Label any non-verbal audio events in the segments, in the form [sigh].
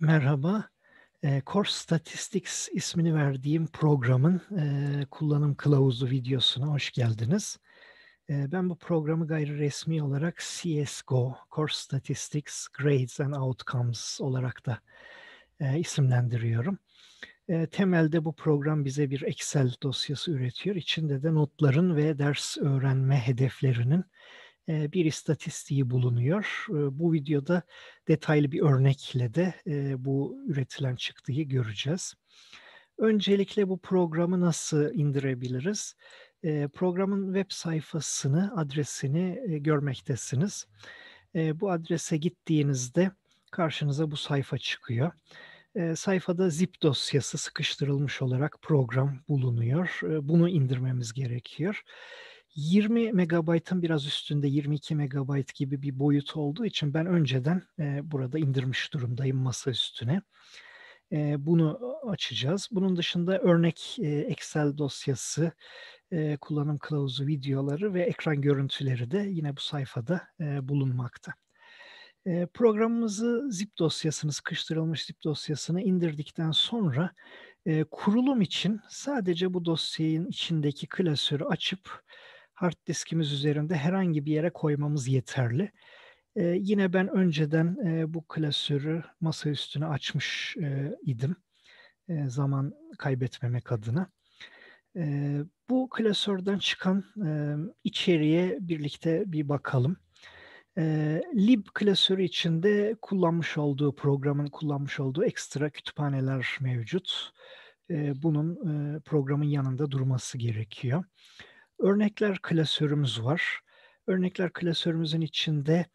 Merhaba. E, Course Statistics ismini verdiğim programın e, kullanım kılavuzu videosuna hoş geldiniz. E, ben bu programı gayri resmi olarak CSGO, Course Statistics, Grades and Outcomes olarak da e, isimlendiriyorum. E, temelde bu program bize bir Excel dosyası üretiyor. İçinde de notların ve ders öğrenme hedeflerinin bir istatistiği bulunuyor. Bu videoda detaylı bir örnekle de bu üretilen çıktıyı göreceğiz. Öncelikle bu programı nasıl indirebiliriz? Programın web sayfasını, adresini görmektesiniz. Bu adrese gittiğinizde karşınıza bu sayfa çıkıyor. Sayfada zip dosyası sıkıştırılmış olarak program bulunuyor. Bunu indirmemiz gerekiyor. 20 megabaytın biraz üstünde 22 megabayt gibi bir boyut olduğu için ben önceden e, burada indirmiş durumdayım masa üstüne. E, bunu açacağız. Bunun dışında örnek e, Excel dosyası, e, kullanım kılavuzu videoları ve ekran görüntüleri de yine bu sayfada e, bulunmakta. E, programımızı zip dosyasını, sıkıştırılmış zip dosyasını indirdikten sonra e, kurulum için sadece bu dosyanın içindeki klasörü açıp hard diskimiz üzerinde herhangi bir yere koymamız yeterli. E, yine ben önceden e, bu klasörü masa üstüne açmış e, idim e, zaman kaybetmemek adına. E, bu klasörden çıkan e, içeriğe birlikte bir bakalım. E, lib klasörü içinde kullanmış olduğu programın kullanmış olduğu ekstra kütüphaneler mevcut. E, bunun e, programın yanında durması gerekiyor. Örnekler klasörümüz var. Örnekler klasörümüzün içinde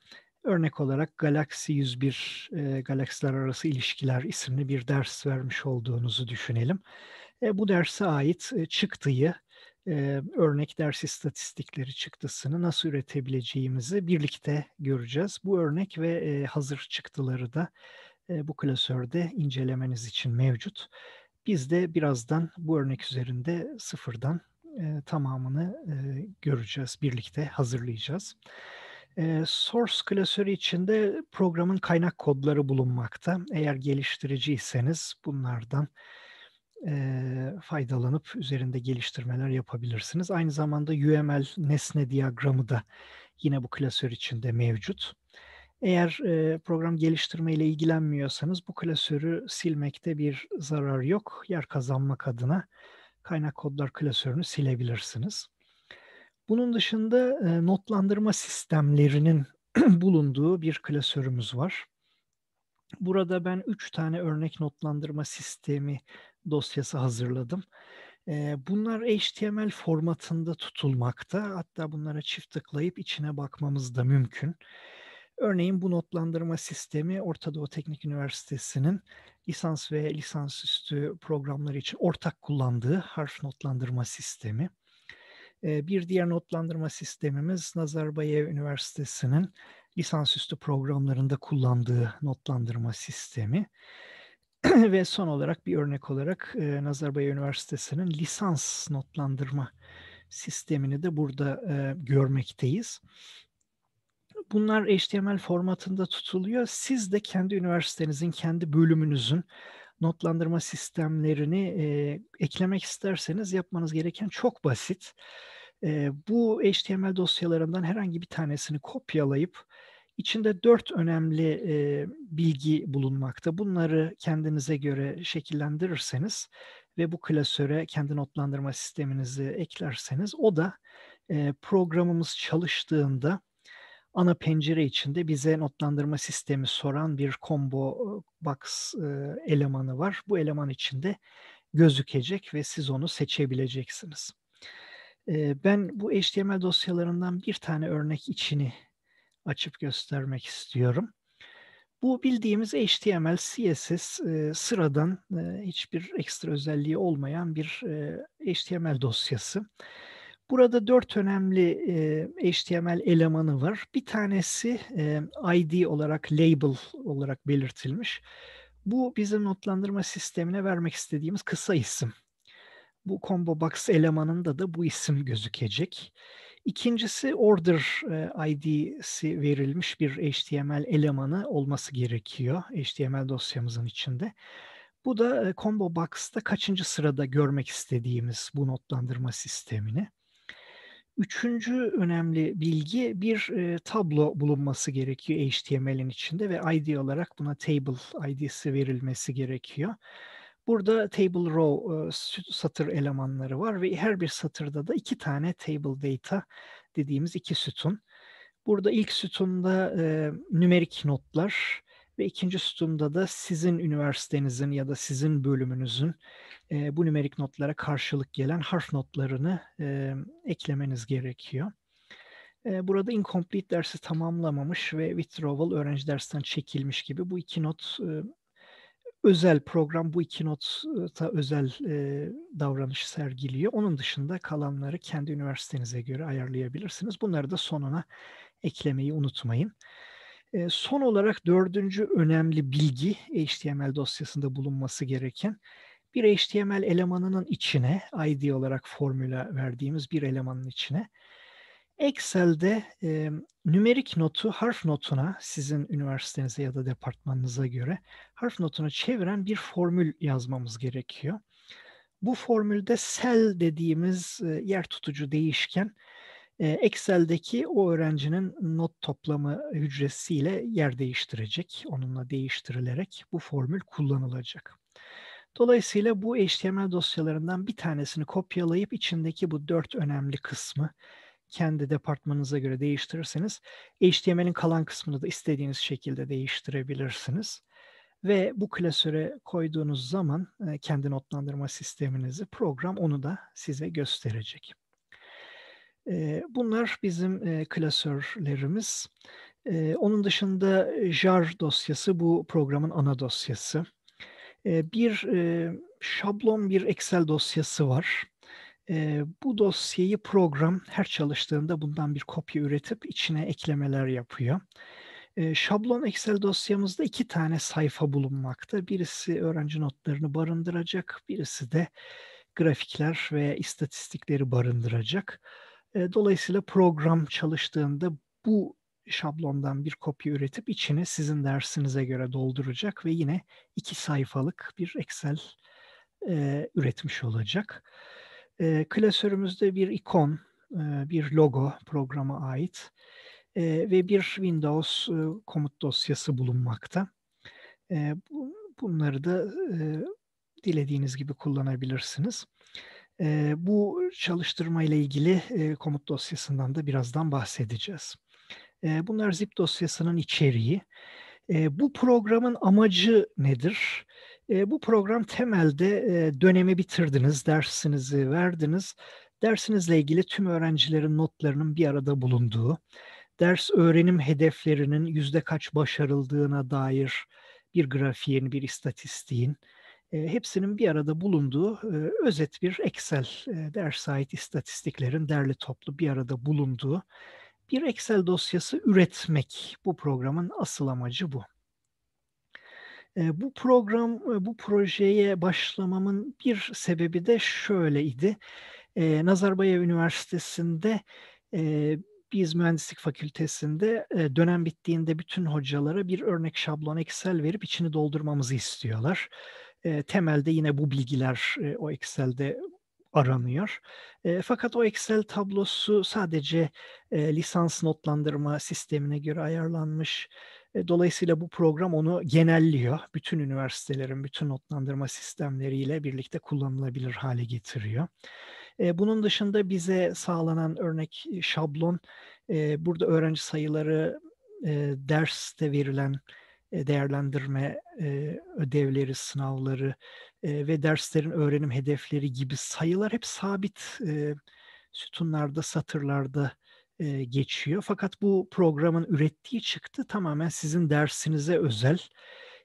örnek olarak Galaksi 101 e, Galaksiler Arası İlişkiler isimli bir ders vermiş olduğunuzu düşünelim. E, bu derse ait e, çıktıyı, e, örnek ders istatistikleri çıktısını nasıl üretebileceğimizi birlikte göreceğiz. Bu örnek ve e, hazır çıktıları da e, bu klasörde incelemeniz için mevcut. Biz de birazdan bu örnek üzerinde sıfırdan e, tamamını e, göreceğiz, birlikte hazırlayacağız. E, source klasörü içinde programın kaynak kodları bulunmakta. Eğer geliştiriciyseniz bunlardan e, faydalanıp üzerinde geliştirmeler yapabilirsiniz. Aynı zamanda UML nesne diyagramı da yine bu klasör içinde mevcut. Eğer e, program geliştirmeyle ilgilenmiyorsanız bu klasörü silmekte bir zarar yok. Yer kazanmak adına kaynak kodlar klasörünü silebilirsiniz. Bunun dışında e, notlandırma sistemlerinin [clears throat] bulunduğu bir klasörümüz var. Burada ben 3 tane örnek notlandırma sistemi dosyası hazırladım. E, bunlar HTML formatında tutulmakta. Hatta bunlara çift tıklayıp içine bakmamız da mümkün. Örneğin bu notlandırma sistemi Orta Doğu Teknik Üniversitesi'nin lisans ve lisansüstü programları için ortak kullandığı harf notlandırma sistemi. Ee, bir diğer notlandırma sistemimiz Nazarbayev Üniversitesi'nin lisansüstü programlarında kullandığı notlandırma sistemi. [clears throat] ve son olarak bir örnek olarak e, Nazarbayev Üniversitesi'nin lisans notlandırma sistemini de burada e, görmekteyiz. Bunlar HTML formatında tutuluyor. Siz de kendi üniversitenizin, kendi bölümünüzün notlandırma sistemlerini e, eklemek isterseniz yapmanız gereken çok basit. E, bu HTML dosyalarından herhangi bir tanesini kopyalayıp içinde dört önemli e, bilgi bulunmakta. Bunları kendinize göre şekillendirirseniz ve bu klasöre kendi notlandırma sisteminizi eklerseniz o da e, programımız çalıştığında ana pencere içinde bize notlandırma sistemi soran bir combo box elemanı var. Bu eleman içinde gözükecek ve siz onu seçebileceksiniz. Ben bu HTML dosyalarından bir tane örnek içini açıp göstermek istiyorum. Bu bildiğimiz HTML, CSS sıradan hiçbir ekstra özelliği olmayan bir HTML dosyası. Burada dört önemli e, HTML elemanı var. Bir tanesi e, ID olarak, label olarak belirtilmiş. Bu bizim notlandırma sistemine vermek istediğimiz kısa isim. Bu combo box elemanında da bu isim gözükecek. İkincisi order ID'si verilmiş bir HTML elemanı olması gerekiyor HTML dosyamızın içinde. Bu da combo box'ta kaçıncı sırada görmek istediğimiz bu notlandırma sistemini. Üçüncü önemli bilgi bir e, tablo bulunması gerekiyor HTML'in içinde ve ID olarak buna table ID'si verilmesi gerekiyor. Burada table row satır elemanları var ve her bir satırda da iki tane table data dediğimiz iki sütun. Burada ilk sütunda e, nümerik notlar ve ikinci sütunda da sizin üniversitenizin ya da sizin bölümünüzün e, bu nümerik notlara karşılık gelen harf notlarını e, eklemeniz gerekiyor. E, burada incomplete dersi tamamlamamış ve withdrawal öğrenci dersten çekilmiş gibi bu iki not e, özel program bu iki nota özel e, davranış sergiliyor. Onun dışında kalanları kendi üniversitenize göre ayarlayabilirsiniz. Bunları da sonuna eklemeyi unutmayın. E, son olarak dördüncü önemli bilgi HTML dosyasında bulunması gereken bir HTML elemanının içine, ID olarak formüle verdiğimiz bir elemanın içine Excel'de e, nümerik notu harf notuna sizin üniversitenize ya da departmanınıza göre harf notuna çeviren bir formül yazmamız gerekiyor. Bu formülde cell dediğimiz e, yer tutucu değişken e, Excel'deki o öğrencinin not toplamı hücresiyle yer değiştirecek. Onunla değiştirilerek bu formül kullanılacak. Dolayısıyla bu HTML dosyalarından bir tanesini kopyalayıp içindeki bu dört önemli kısmı kendi departmanınıza göre değiştirirseniz HTML'in kalan kısmını da istediğiniz şekilde değiştirebilirsiniz. Ve bu klasöre koyduğunuz zaman e, kendi notlandırma sisteminizi program onu da size gösterecek. E, bunlar bizim e, klasörlerimiz. Onun dışında jar dosyası bu programın ana dosyası bir şablon bir Excel dosyası var. Bu dosyayı program her çalıştığında bundan bir kopya üretip içine eklemeler yapıyor. Şablon Excel dosyamızda iki tane sayfa bulunmakta. Birisi öğrenci notlarını barındıracak, birisi de grafikler ve istatistikleri barındıracak. Dolayısıyla program çalıştığında bu şablondan bir kopya üretip içine sizin dersinize göre dolduracak ve yine iki sayfalık bir Excel e, üretmiş olacak. E, klasörümüzde bir ikon, e, bir logo programa ait e, ve bir Windows e, komut dosyası bulunmakta. E, bu, bunları da e, dilediğiniz gibi kullanabilirsiniz. E, bu çalıştırma ile ilgili e, komut dosyasından da birazdan bahsedeceğiz. Ee, bunlar zip dosyasının içeriği. Ee, bu programın amacı nedir? Ee, bu program temelde e, dönemi bitirdiniz, dersinizi verdiniz. Dersinizle ilgili tüm öğrencilerin notlarının bir arada bulunduğu, ders öğrenim hedeflerinin yüzde kaç başarıldığına dair bir grafiğin, bir istatistiğin, e, hepsinin bir arada bulunduğu e, özet bir Excel e, ders ait istatistiklerin derli toplu bir arada bulunduğu bir Excel dosyası üretmek. Bu programın asıl amacı bu. Ee, bu program, e, bu projeye başlamamın bir sebebi de şöyleydi. Ee, Nazarbayev Üniversitesi'nde e, biz mühendislik fakültesinde e, dönem bittiğinde bütün hocalara bir örnek şablon Excel verip içini doldurmamızı istiyorlar. Ee, temelde yine bu bilgiler o Excel'de aranıyor. E, fakat o Excel tablosu sadece e, lisans notlandırma sistemine göre ayarlanmış. E, dolayısıyla bu program onu genelliyor. Bütün üniversitelerin bütün notlandırma sistemleriyle birlikte kullanılabilir hale getiriyor. E, bunun dışında bize sağlanan örnek e, şablon, e, burada öğrenci sayıları, e, derste verilen e, değerlendirme e, ödevleri, sınavları e, ve derslerin öğrenim hedefleri gibi sayılar hep sabit sütunlarda, satırlarda geçiyor. Fakat bu programın ürettiği çıktı tamamen sizin dersinize özel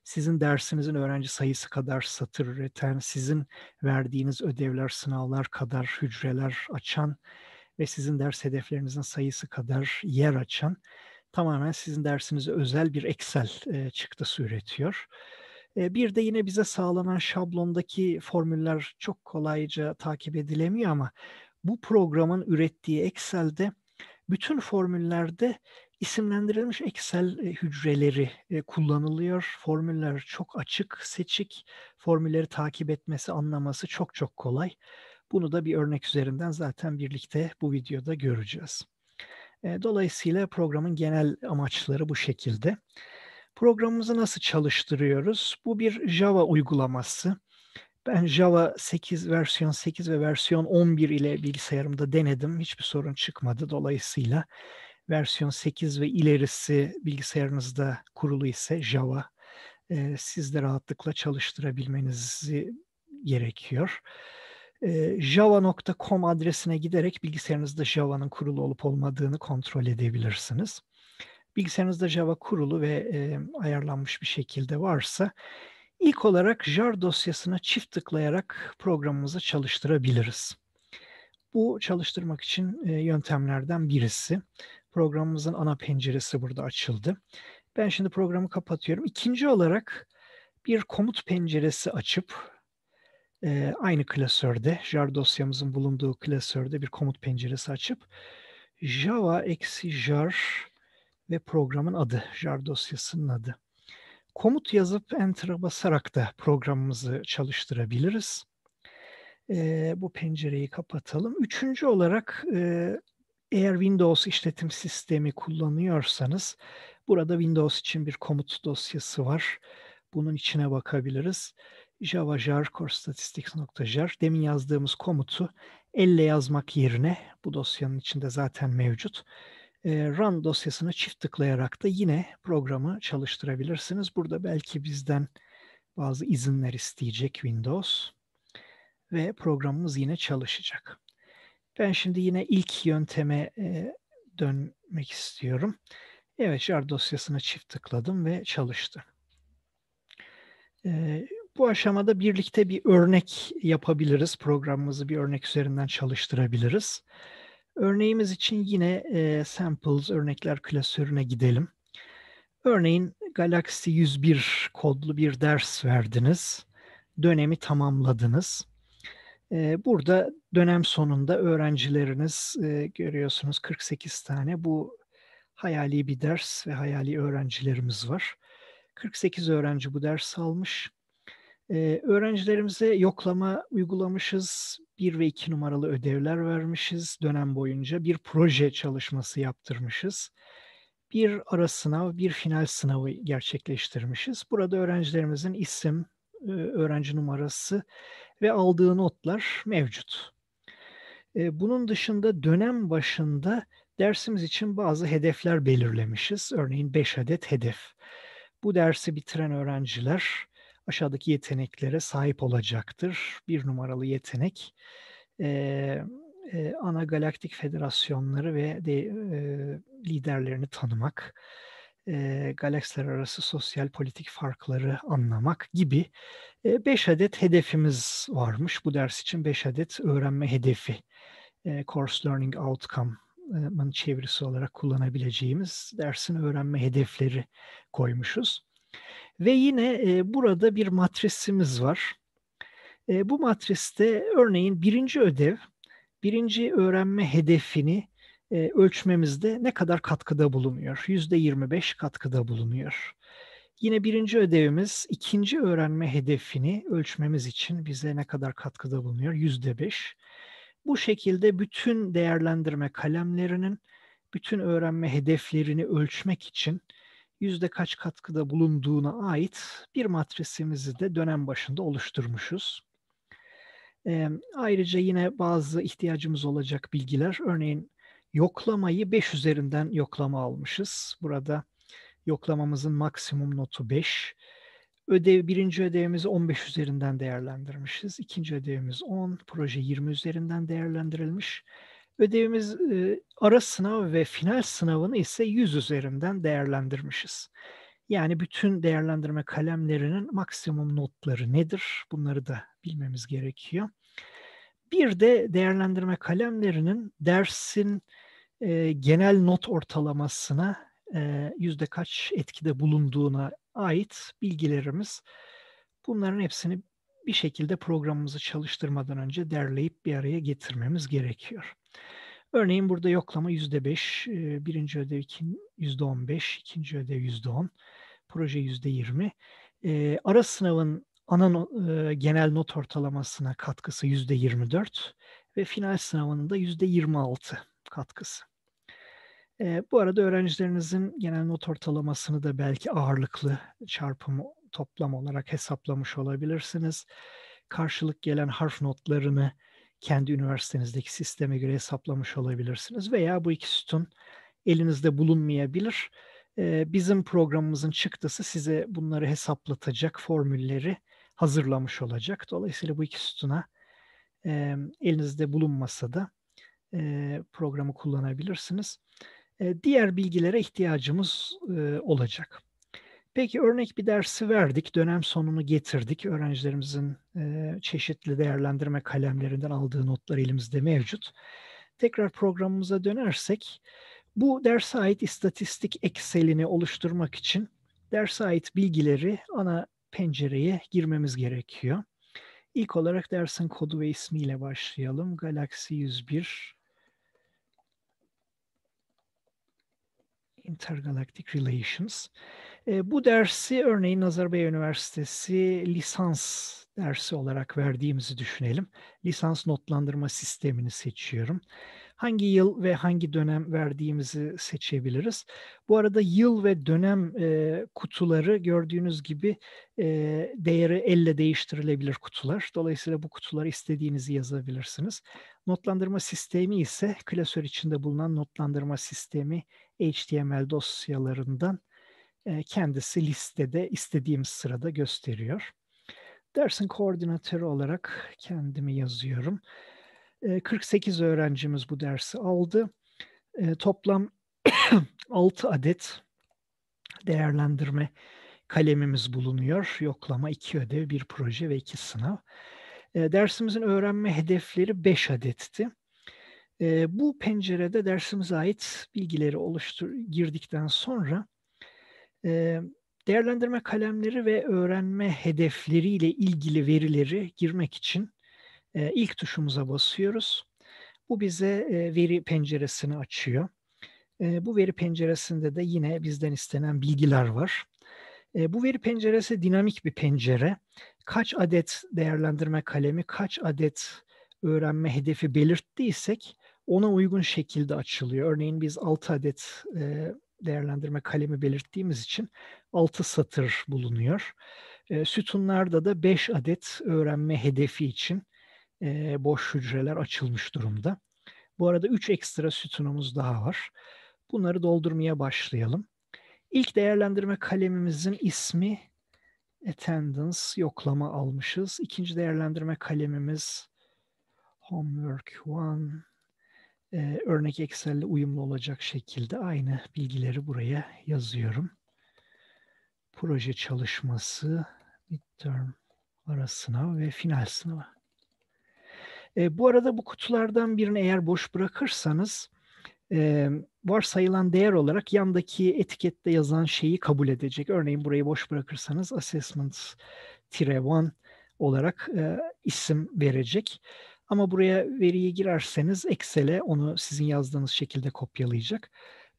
sizin dersinizin öğrenci sayısı kadar satır üreten, sizin verdiğiniz ödevler, sınavlar kadar hücreler açan ve sizin ders hedeflerinizin sayısı kadar yer açan tamamen sizin dersinize özel bir Excel çıktısı üretiyor. bir de yine bize sağlanan şablondaki formüller çok kolayca takip edilemiyor ama bu programın ürettiği Excel'de bütün formüllerde isimlendirilmiş Excel e, hücreleri e, kullanılıyor. Formüller çok açık, seçik. Formülleri takip etmesi, anlaması çok çok kolay. Bunu da bir örnek üzerinden zaten birlikte bu videoda göreceğiz. Dolayısıyla programın genel amaçları bu şekilde. Programımızı nasıl çalıştırıyoruz? Bu bir Java uygulaması. Ben Java 8 versiyon 8 ve versiyon 11 ile bilgisayarımda denedim. Hiçbir sorun çıkmadı. Dolayısıyla versiyon 8 ve ilerisi bilgisayarınızda kurulu ise Java e, siz de rahatlıkla çalıştırabilmenizi gerekiyor e, java.com adresine giderek bilgisayarınızda Java'nın kurulu olup olmadığını kontrol edebilirsiniz. Bilgisayarınızda Java kurulu ve e, ayarlanmış bir şekilde varsa ilk olarak jar dosyasına çift tıklayarak programımızı çalıştırabiliriz. Bu çalıştırmak için e, yöntemlerden birisi. Programımızın ana penceresi burada açıldı. Ben şimdi programı kapatıyorum. İkinci olarak bir komut penceresi açıp e, aynı klasörde, jar dosyamızın bulunduğu klasörde bir komut penceresi açıp java eksi jar ve programın adı, jar dosyasının adı. Komut yazıp enter'a basarak da programımızı çalıştırabiliriz. E, bu pencereyi kapatalım. Üçüncü olarak e, eğer Windows işletim sistemi kullanıyorsanız burada Windows için bir komut dosyası var. Bunun içine bakabiliriz javajar.core.statistics.jar demin yazdığımız komutu elle yazmak yerine bu dosyanın içinde zaten mevcut. Ee, run dosyasına çift tıklayarak da yine programı çalıştırabilirsiniz. Burada belki bizden bazı izinler isteyecek Windows ve programımız yine çalışacak. Ben şimdi yine ilk yönteme e, dönmek istiyorum. Evet, jar dosyasına çift tıkladım ve çalıştı. Ee, bu aşamada birlikte bir örnek yapabiliriz. Programımızı bir örnek üzerinden çalıştırabiliriz. Örneğimiz için yine e, samples örnekler klasörüne gidelim. Örneğin Galaxy 101 kodlu bir ders verdiniz. Dönemi tamamladınız. E, burada dönem sonunda öğrencileriniz e, görüyorsunuz 48 tane bu hayali bir ders ve hayali öğrencilerimiz var. 48 öğrenci bu ders almış. Ee, öğrencilerimize yoklama uygulamışız. Bir ve iki numaralı ödevler vermişiz dönem boyunca. Bir proje çalışması yaptırmışız. Bir ara sınav, bir final sınavı gerçekleştirmişiz. Burada öğrencilerimizin isim, öğrenci numarası ve aldığı notlar mevcut. Bunun dışında dönem başında dersimiz için bazı hedefler belirlemişiz. Örneğin 5 adet hedef. Bu dersi bitiren öğrenciler aşağıdaki yeteneklere sahip olacaktır. Bir numaralı yetenek e, e, ana galaktik federasyonları ve de, e, liderlerini tanımak, e, galaksiler arası sosyal politik farkları anlamak gibi 5 e, adet hedefimiz varmış. Bu ders için 5 adet öğrenme hedefi, e, Course Learning Outcome çevirisi olarak kullanabileceğimiz dersin öğrenme hedefleri koymuşuz. Ve yine e, burada bir matrisimiz var. E, bu matriste örneğin birinci ödev, birinci öğrenme hedefini e, ölçmemizde ne kadar katkıda bulunuyor? Yüzde 25 katkıda bulunuyor. Yine birinci ödevimiz ikinci öğrenme hedefini ölçmemiz için bize ne kadar katkıda bulunuyor? Yüzde beş. Bu şekilde bütün değerlendirme kalemlerinin bütün öğrenme hedeflerini ölçmek için yüzde kaç katkıda bulunduğuna ait bir matrisimizi de dönem başında oluşturmuşuz. E, ayrıca yine bazı ihtiyacımız olacak bilgiler, örneğin yoklamayı 5 üzerinden yoklama almışız. Burada yoklamamızın maksimum notu 5. Ödev, birinci ödevimizi 15 üzerinden değerlendirmişiz. İkinci ödevimiz 10, proje 20 üzerinden değerlendirilmiş. Ödevimiz e, ara sınav ve final sınavını ise 100 üzerinden değerlendirmişiz. Yani bütün değerlendirme kalemlerinin maksimum notları nedir? Bunları da bilmemiz gerekiyor. Bir de değerlendirme kalemlerinin dersin e, genel not ortalamasına e, yüzde kaç etkide bulunduğuna ait bilgilerimiz. Bunların hepsini bir şekilde programımızı çalıştırmadan önce derleyip bir araya getirmemiz gerekiyor. Örneğin burada yoklama %5, birinci ödev %15, ikinci ödev %10, proje %20. Ara sınavın ana genel not ortalamasına katkısı %24 ve final sınavının da %26 katkısı. bu arada öğrencilerinizin genel not ortalamasını da belki ağırlıklı çarpımı toplam olarak hesaplamış olabilirsiniz. Karşılık gelen harf notlarını kendi üniversitenizdeki sisteme göre hesaplamış olabilirsiniz veya bu iki sütun elinizde bulunmayabilir. Ee, bizim programımızın çıktısı size bunları hesaplatacak formülleri hazırlamış olacak. Dolayısıyla bu iki sütuna e, elinizde bulunmasa da e, programı kullanabilirsiniz. E, diğer bilgilere ihtiyacımız olacak. Peki örnek bir dersi verdik, dönem sonunu getirdik. Öğrencilerimizin e, çeşitli değerlendirme kalemlerinden aldığı notlar elimizde mevcut. Tekrar programımıza dönersek, bu derse ait istatistik Excel'ini oluşturmak için derse ait bilgileri ana pencereye girmemiz gerekiyor. İlk olarak dersin kodu ve ismiyle başlayalım. Galaxy 101 Intergalactic Relations. E, bu dersi örneğin Nazarbayev Üniversitesi lisans dersi olarak verdiğimizi düşünelim. Lisans notlandırma sistemini seçiyorum. Hangi yıl ve hangi dönem verdiğimizi seçebiliriz. Bu arada yıl ve dönem e, kutuları gördüğünüz gibi e, değeri elle değiştirilebilir kutular. Dolayısıyla bu kutuları istediğinizi yazabilirsiniz. Notlandırma sistemi ise klasör içinde bulunan notlandırma sistemi HTML dosyalarından kendisi listede istediğim sırada gösteriyor. Dersin koordinatörü olarak kendimi yazıyorum. 48 öğrencimiz bu dersi aldı. Toplam 6 [coughs] adet değerlendirme kalemimiz bulunuyor. Yoklama 2 ödev, 1 proje ve 2 sınav. Dersimizin öğrenme hedefleri 5 adetti. Bu pencerede dersimize ait bilgileri oluştur girdikten sonra e, değerlendirme kalemleri ve öğrenme hedefleriyle ilgili verileri girmek için e, ilk tuşumuza basıyoruz. Bu bize e, veri penceresini açıyor. E, bu veri penceresinde de yine bizden istenen bilgiler var. E, bu veri penceresi dinamik bir pencere. Kaç adet değerlendirme kalemi, kaç adet öğrenme hedefi belirttiysek ona uygun şekilde açılıyor. Örneğin biz 6 adet e, değerlendirme kalemi belirttiğimiz için 6 satır bulunuyor. E, sütunlarda da 5 adet öğrenme hedefi için e, boş hücreler açılmış durumda. Bu arada 3 ekstra sütunumuz daha var. Bunları doldurmaya başlayalım. İlk değerlendirme kalemimizin ismi attendance yoklama almışız. İkinci değerlendirme kalemimiz homework 1 e, örnek ile uyumlu olacak şekilde aynı bilgileri buraya yazıyorum. Proje çalışması, midterm ara sınavı ve final sınavı. E, bu arada bu kutulardan birini eğer boş bırakırsanız e, varsayılan değer olarak yandaki etikette yazan şeyi kabul edecek. Örneğin burayı boş bırakırsanız assessment-1 olarak e, isim verecek. Ama buraya veriyi girerseniz Excel'e onu sizin yazdığınız şekilde kopyalayacak.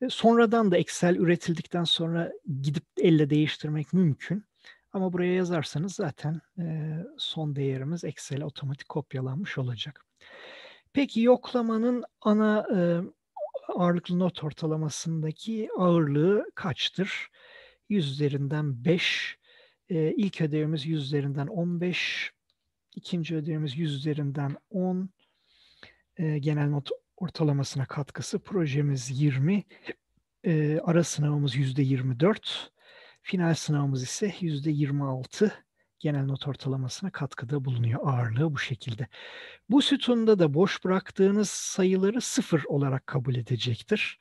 E, sonradan da Excel üretildikten sonra gidip elle değiştirmek mümkün. Ama buraya yazarsanız zaten e, son değerimiz Excel'e otomatik kopyalanmış olacak. Peki yoklamanın ana e, ağırlıklı not ortalamasındaki ağırlığı kaçtır? 100 üzerinden 5, ilk ödevimiz 100 üzerinden 15, İkinci ödevimiz 100 üzerinden 10 e, ee, genel not ortalamasına katkısı. Projemiz 20, e, ee, ara sınavımız %24, final sınavımız ise %26 genel not ortalamasına katkıda bulunuyor. Ağırlığı bu şekilde. Bu sütunda da boş bıraktığınız sayıları sıfır olarak kabul edecektir.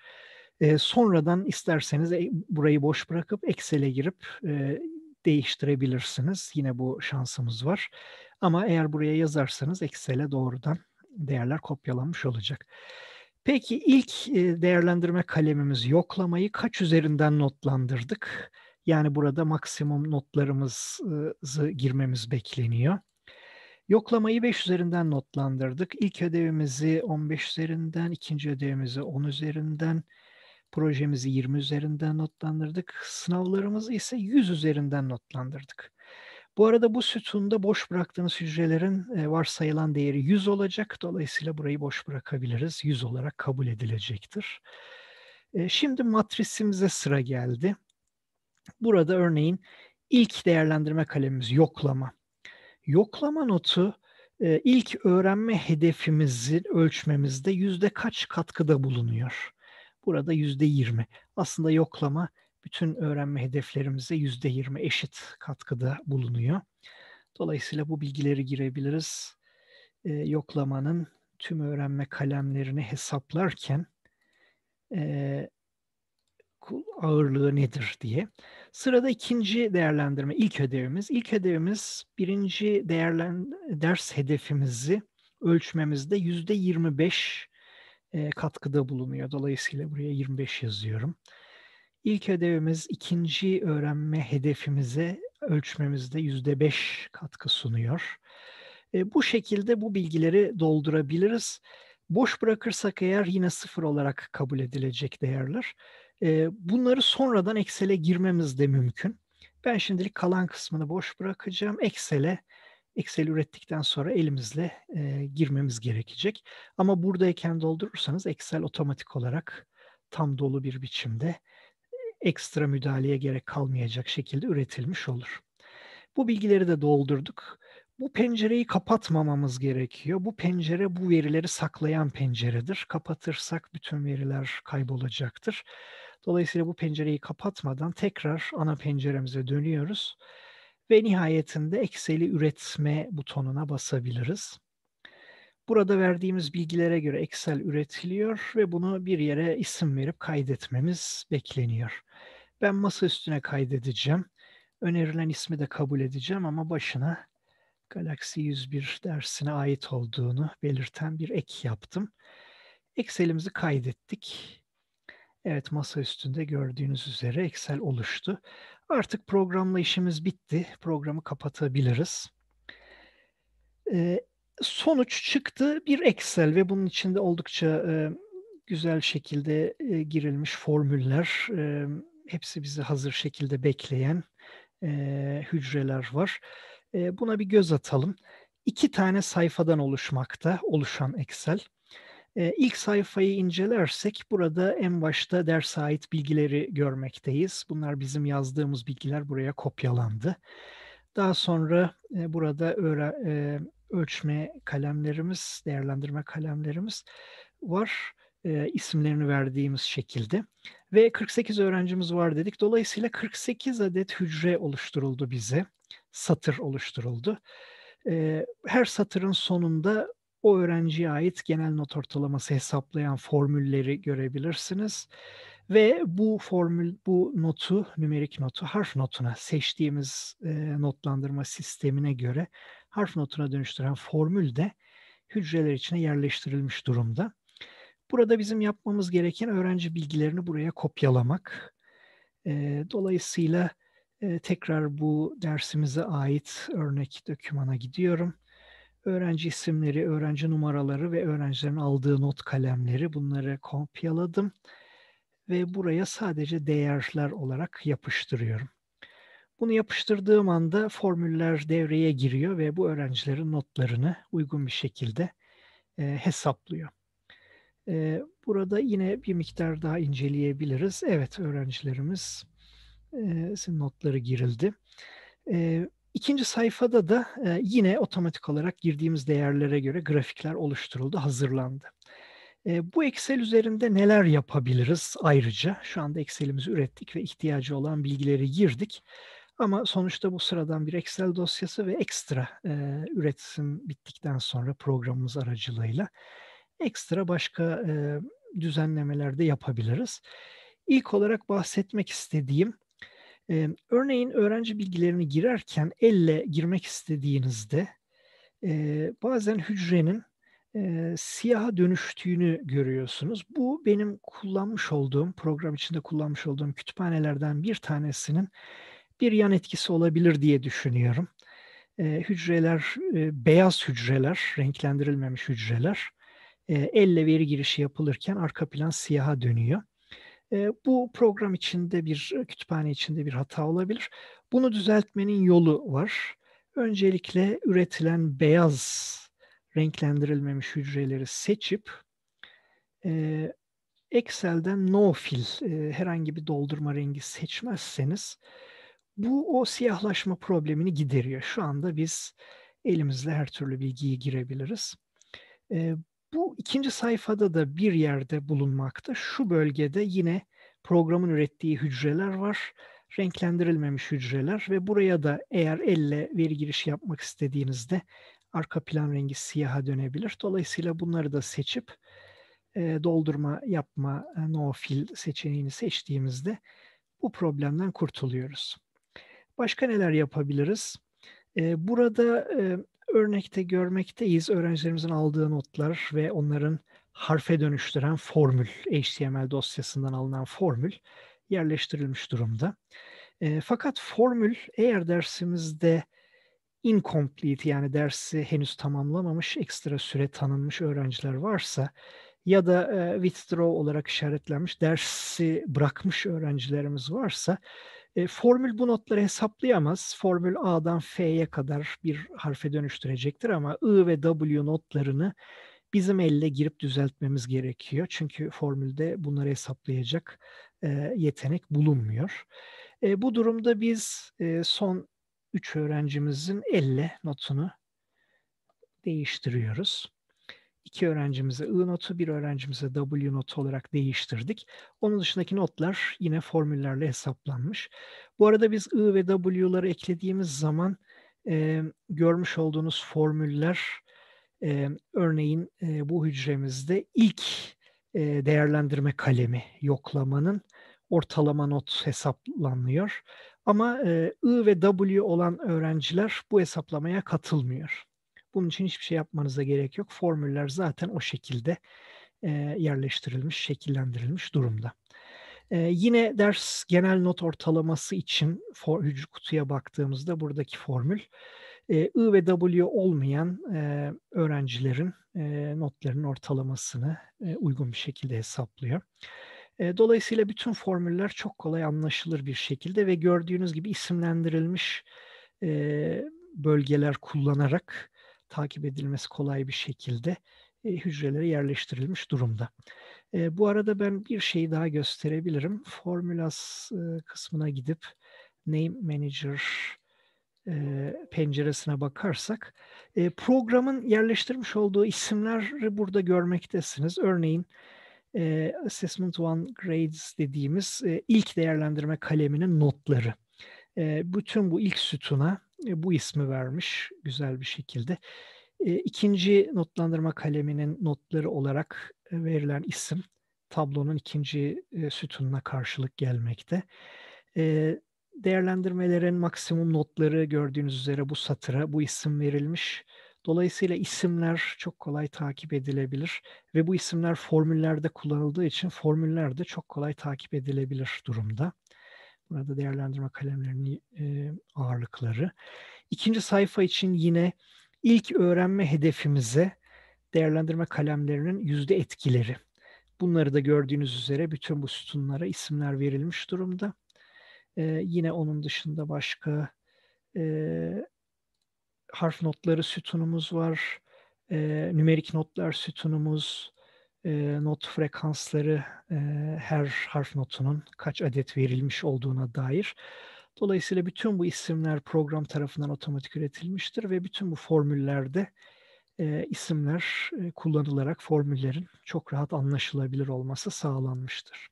E, sonradan isterseniz e, burayı boş bırakıp Excel'e girip e, değiştirebilirsiniz. Yine bu şansımız var. Ama eğer buraya yazarsanız Excel'e doğrudan değerler kopyalanmış olacak. Peki ilk e, değerlendirme kalemimiz yoklamayı kaç üzerinden notlandırdık? Yani burada maksimum notlarımızı ıı, girmemiz bekleniyor. Yoklamayı 5 üzerinden notlandırdık. İlk ödevimizi 15 üzerinden, ikinci ödevimizi 10 üzerinden, projemizi 20 üzerinden notlandırdık. Sınavlarımızı ise 100 üzerinden notlandırdık. Bu arada bu sütunda boş bıraktığımız hücrelerin e, varsayılan değeri 100 olacak. Dolayısıyla burayı boş bırakabiliriz. 100 olarak kabul edilecektir. şimdi matrisimize sıra geldi. Burada örneğin ilk değerlendirme kalemimiz yoklama. Yoklama notu ilk öğrenme hedefimizi ölçmemizde yüzde kaç katkıda bulunuyor? Burada yüzde 20. Aslında yoklama bütün öğrenme hedeflerimize yüzde yirmi eşit katkıda bulunuyor. Dolayısıyla bu bilgileri girebiliriz. E, yoklamanın tüm öğrenme kalemlerini hesaplarken e, ağırlığı nedir diye. Sırada ikinci değerlendirme, ilk hedefimiz. İlk hedefimiz birinci değerlen, ders hedefimizi ölçmemizde yüzde yirmi beş katkıda bulunuyor. Dolayısıyla buraya 25 yazıyorum. İlk ödevimiz ikinci öğrenme hedefimize ölçmemizde yüzde beş katkı sunuyor. E, bu şekilde bu bilgileri doldurabiliriz. Boş bırakırsak eğer yine sıfır olarak kabul edilecek değerler. E, bunları sonradan Excel'e girmemiz de mümkün. Ben şimdilik kalan kısmını boş bırakacağım. Excel'e Excel ürettikten sonra elimizle e, girmemiz gerekecek. Ama buradayken doldurursanız Excel otomatik olarak tam dolu bir biçimde ekstra müdahaleye gerek kalmayacak şekilde üretilmiş olur. Bu bilgileri de doldurduk. Bu pencereyi kapatmamamız gerekiyor. Bu pencere bu verileri saklayan penceredir. Kapatırsak bütün veriler kaybolacaktır. Dolayısıyla bu pencereyi kapatmadan tekrar ana penceremize dönüyoruz ve nihayetinde Excel'i üretme butonuna basabiliriz. Burada verdiğimiz bilgilere göre Excel üretiliyor ve bunu bir yere isim verip kaydetmemiz bekleniyor. Ben masa üstüne kaydedeceğim. Önerilen ismi de kabul edeceğim ama başına Galaxy 101 dersine ait olduğunu belirten bir ek yaptım. Excel'imizi kaydettik. Evet masa üstünde gördüğünüz üzere Excel oluştu. Artık programla işimiz bitti. Programı kapatabiliriz. Ee, sonuç çıktı bir Excel ve bunun içinde oldukça e, güzel şekilde e, girilmiş formüller, e, hepsi bizi hazır şekilde bekleyen e, hücreler var. E, buna bir göz atalım. İki tane sayfadan oluşmakta, oluşan Excel. E, ilk sayfayı incelersek burada en başta ders ait bilgileri görmekteyiz. Bunlar bizim yazdığımız bilgiler buraya kopyalandı. Daha sonra e, burada öğre, e, ölçme kalemlerimiz, değerlendirme kalemlerimiz var e, isimlerini verdiğimiz şekilde ve 48 öğrencimiz var dedik. Dolayısıyla 48 adet hücre oluşturuldu bize, satır oluşturuldu. E, her satırın sonunda o öğrenciye ait genel not ortalaması hesaplayan formülleri görebilirsiniz. Ve bu formül, bu notu, nümerik notu, harf notuna seçtiğimiz e, notlandırma sistemine göre harf notuna dönüştüren formül de hücreler içine yerleştirilmiş durumda. Burada bizim yapmamız gereken öğrenci bilgilerini buraya kopyalamak. Ee, dolayısıyla e, tekrar bu dersimize ait örnek dokümana gidiyorum. Öğrenci isimleri, öğrenci numaraları ve öğrencilerin aldığı not kalemleri bunları kopyaladım ve buraya sadece değerler olarak yapıştırıyorum. Bunu yapıştırdığım anda formüller devreye giriyor ve bu öğrencilerin notlarını uygun bir şekilde e, hesaplıyor. E, burada yine bir miktar daha inceleyebiliriz. Evet öğrencilerimiz e, notları girildi. E, ikinci sayfada da e, yine otomatik olarak girdiğimiz değerlere göre grafikler oluşturuldu, hazırlandı. E, bu Excel üzerinde neler yapabiliriz ayrıca? Şu anda Excel'imizi ürettik ve ihtiyacı olan bilgileri girdik. Ama sonuçta bu sıradan bir Excel dosyası ve ekstra e, üretim bittikten sonra programımız aracılığıyla ekstra başka e, düzenlemeler de yapabiliriz. İlk olarak bahsetmek istediğim e, örneğin öğrenci bilgilerini girerken elle girmek istediğinizde e, bazen hücrenin e, siyaha dönüştüğünü görüyorsunuz. Bu benim kullanmış olduğum, program içinde kullanmış olduğum kütüphanelerden bir tanesinin bir yan etkisi olabilir diye düşünüyorum. E, hücreler, e, beyaz hücreler, renklendirilmemiş hücreler e, elle veri girişi yapılırken arka plan siyaha dönüyor. E, bu program içinde bir kütüphane içinde bir hata olabilir. Bunu düzeltmenin yolu var. Öncelikle üretilen beyaz renklendirilmemiş hücreleri seçip e, Excel'den no fill e, herhangi bir doldurma rengi seçmezseniz bu o siyahlaşma problemini gideriyor. Şu anda biz elimizle her türlü bilgiyi girebiliriz. E, bu ikinci sayfada da bir yerde bulunmakta. Şu bölgede yine programın ürettiği hücreler var. Renklendirilmemiş hücreler ve buraya da eğer elle veri girişi yapmak istediğinizde arka plan rengi siyaha dönebilir. Dolayısıyla bunları da seçip e, doldurma yapma e, no fill seçeneğini seçtiğimizde bu problemden kurtuluyoruz. Başka neler yapabiliriz? Ee, burada e, örnekte görmekteyiz öğrencilerimizin aldığı notlar ve onların harfe dönüştüren formül, HTML dosyasından alınan formül yerleştirilmiş durumda. Ee, fakat formül eğer dersimizde incomplete yani dersi henüz tamamlamamış ekstra süre tanınmış öğrenciler varsa ya da e, withdraw olarak işaretlenmiş dersi bırakmış öğrencilerimiz varsa e, formül bu notları hesaplayamaz. Formül A'dan F'ye kadar bir harfe dönüştürecektir ama I ve W notlarını bizim elle girip düzeltmemiz gerekiyor. Çünkü formülde bunları hesaplayacak e, yetenek bulunmuyor. E, bu durumda biz e, son 3 öğrencimizin elle notunu değiştiriyoruz iki öğrencimize I notu, bir öğrencimize W notu olarak değiştirdik. Onun dışındaki notlar yine formüllerle hesaplanmış. Bu arada biz I ve W'ları eklediğimiz zaman e, görmüş olduğunuz formüller e, örneğin e, bu hücremizde ilk e, değerlendirme kalemi yoklamanın ortalama not hesaplanıyor. Ama e, I ve W olan öğrenciler bu hesaplamaya katılmıyor. Bunun için hiçbir şey yapmanıza gerek yok. Formüller zaten o şekilde e, yerleştirilmiş, şekillendirilmiş durumda. E, yine ders genel not ortalaması için for, hücre kutuya baktığımızda buradaki formül e, I ve W olmayan e, öğrencilerin e, notların ortalamasını e, uygun bir şekilde hesaplıyor. dolayısıyla bütün formüller çok kolay anlaşılır bir şekilde ve gördüğünüz gibi isimlendirilmiş bölgeler kullanarak takip edilmesi kolay bir şekilde e, hücrelere yerleştirilmiş durumda. E, bu arada ben bir şeyi daha gösterebilirim. Formulas e, kısmına gidip Name Manager e, penceresine bakarsak e, programın yerleştirmiş olduğu isimleri burada görmektesiniz. Örneğin e, Assessment One Grades dediğimiz e, ilk değerlendirme kaleminin notları. E, bütün bu ilk sütuna e, bu ismi vermiş güzel bir şekilde. E, ikinci notlandırma kaleminin notları olarak e, verilen isim tablonun ikinci sütununa karşılık gelmekte. Değerlendirmelerin maksimum notları gördüğünüz üzere bu satıra bu isim verilmiş. Dolayısıyla isimler çok kolay takip edilebilir ve bu isimler formüllerde kullanıldığı için formüller de çok kolay takip edilebilir durumda. Burada değerlendirme kalemlerinin e, ağırlıkları. İkinci sayfa için yine ilk öğrenme hedefimize değerlendirme kalemlerinin yüzde etkileri. Bunları da gördüğünüz üzere bütün bu sütunlara isimler verilmiş durumda. E, yine onun dışında başka e, harf notları sütunumuz var. E, nümerik notlar sütunumuz, e, not frekansları e, her harf notunun kaç adet verilmiş olduğuna dair. Dolayısıyla bütün bu isimler program tarafından otomatik üretilmiştir ve bütün bu formüllerde e, isimler e, kullanılarak formüllerin çok rahat anlaşılabilir olması sağlanmıştır.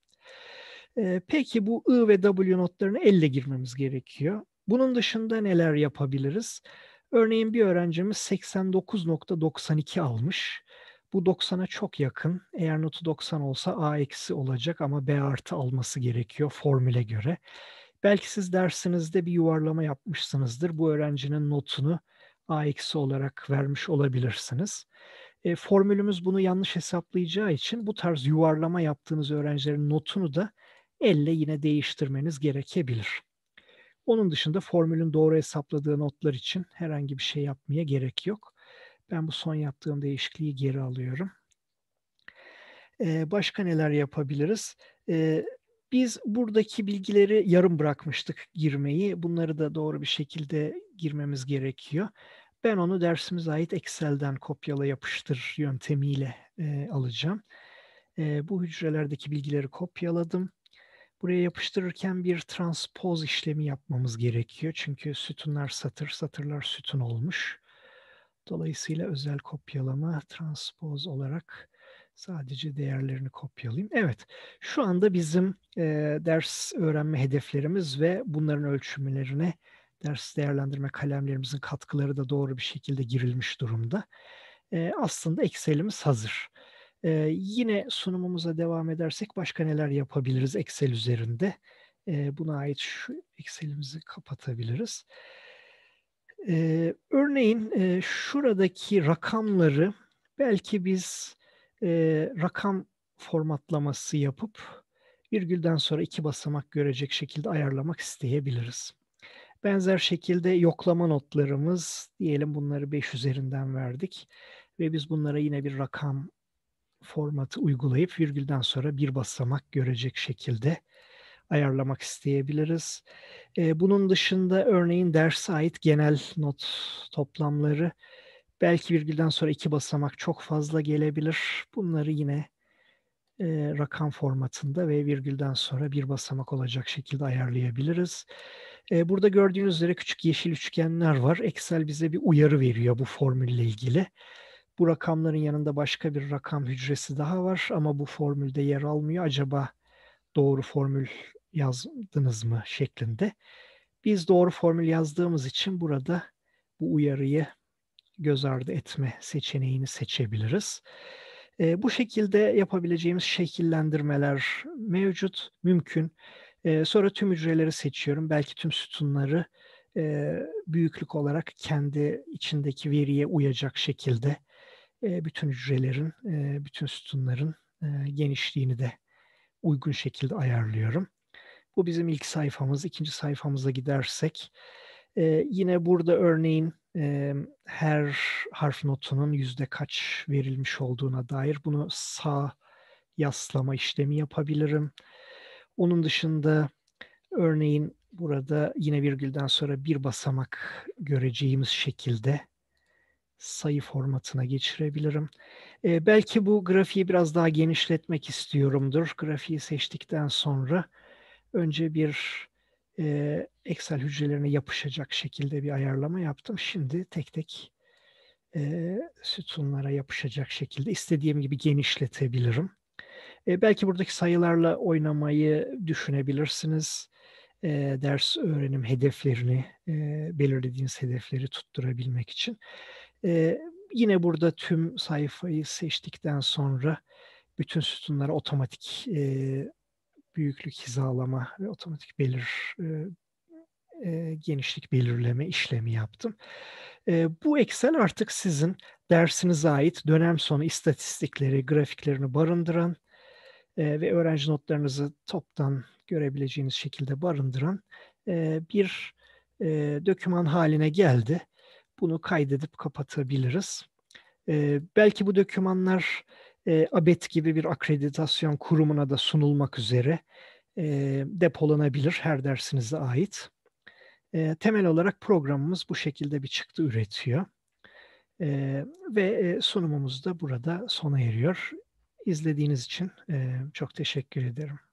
E, peki bu I ve W notlarını elle girmemiz gerekiyor. Bunun dışında neler yapabiliriz? Örneğin bir öğrencimiz 89.92 almış bu 90'a çok yakın. Eğer notu 90 olsa A eksi olacak ama B artı alması gerekiyor formüle göre. Belki siz dersinizde bir yuvarlama yapmışsınızdır. Bu öğrencinin notunu A eksi olarak vermiş olabilirsiniz. E, formülümüz bunu yanlış hesaplayacağı için bu tarz yuvarlama yaptığınız öğrencilerin notunu da elle yine değiştirmeniz gerekebilir. Onun dışında formülün doğru hesapladığı notlar için herhangi bir şey yapmaya gerek yok. Ben bu son yaptığım değişikliği geri alıyorum. Ee, başka neler yapabiliriz? Ee, biz buradaki bilgileri yarım bırakmıştık girmeyi. Bunları da doğru bir şekilde girmemiz gerekiyor. Ben onu dersimize ait Excel'den kopyala yapıştır yöntemiyle e, alacağım. E, bu hücrelerdeki bilgileri kopyaladım. Buraya yapıştırırken bir transpoz işlemi yapmamız gerekiyor. Çünkü sütunlar satır, satırlar sütun olmuş. Dolayısıyla özel kopyalama transpoz olarak sadece değerlerini kopyalayayım. Evet, şu anda bizim e, ders öğrenme hedeflerimiz ve bunların ölçümlerine ders değerlendirme kalemlerimizin katkıları da doğru bir şekilde girilmiş durumda. E, aslında Excel'imiz hazır. E, yine sunumumuza devam edersek başka neler yapabiliriz Excel üzerinde? E, buna ait şu Excel'imizi kapatabiliriz. Evet. Ee, örneğin e, şuradaki rakamları belki biz e, rakam formatlaması yapıp virgülden sonra iki basamak görecek şekilde ayarlamak isteyebiliriz. Benzer şekilde yoklama notlarımız diyelim bunları 5 üzerinden verdik ve biz bunlara yine bir rakam formatı uygulayıp virgülden sonra bir basamak görecek şekilde ayarlamak isteyebiliriz. Ee, bunun dışında örneğin ders ait genel not toplamları belki virgülden sonra iki basamak çok fazla gelebilir. Bunları yine e, rakam formatında ve virgülden sonra bir basamak olacak şekilde ayarlayabiliriz. E, burada gördüğünüz üzere küçük yeşil üçgenler var. Excel bize bir uyarı veriyor bu formülle ilgili. Bu rakamların yanında başka bir rakam hücresi daha var ama bu formülde yer almıyor. Acaba doğru formül yazdınız mı şeklinde. Biz doğru formül yazdığımız için burada bu uyarıyı göz ardı etme seçeneğini seçebiliriz. E, bu şekilde yapabileceğimiz şekillendirmeler mevcut, mümkün. E, sonra tüm hücreleri seçiyorum. Belki tüm sütunları e, büyüklük olarak kendi içindeki veriye uyacak şekilde e, bütün hücrelerin, e, bütün sütunların e, genişliğini de uygun şekilde ayarlıyorum. Bu bizim ilk sayfamız. ikinci sayfamıza gidersek e, yine burada örneğin e, her harf notunun yüzde kaç verilmiş olduğuna dair bunu sağ yaslama işlemi yapabilirim. Onun dışında örneğin burada yine virgülden sonra bir basamak göreceğimiz şekilde sayı formatına geçirebilirim. E, belki bu grafiği biraz daha genişletmek istiyorumdur. Grafiği seçtikten sonra önce bir e, Excel hücrelerine yapışacak şekilde bir ayarlama yaptım. Şimdi tek tek e, sütunlara yapışacak şekilde istediğim gibi genişletebilirim. E, belki buradaki sayılarla oynamayı düşünebilirsiniz. E, ders öğrenim hedeflerini, e, belirlediğiniz hedefleri tutturabilmek için. E, yine burada tüm sayfayı seçtikten sonra bütün sütunlara otomatik e, büyüklük hizalama ve otomatik belir e, e, genişlik belirleme işlemi yaptım. E, bu Excel artık sizin dersinize ait dönem sonu istatistikleri, grafiklerini barındıran e, ve öğrenci notlarınızı toptan görebileceğiniz şekilde barındıran e, bir e, döküman haline geldi. Bunu kaydedip kapatabiliriz. E, belki bu dökümanlar e, ABET gibi bir akreditasyon kurumuna da sunulmak üzere e, depolanabilir her dersinize ait. E, temel olarak programımız bu şekilde bir çıktı üretiyor. E, ve e, sunumumuz da burada sona eriyor. İzlediğiniz için e, çok teşekkür ederim.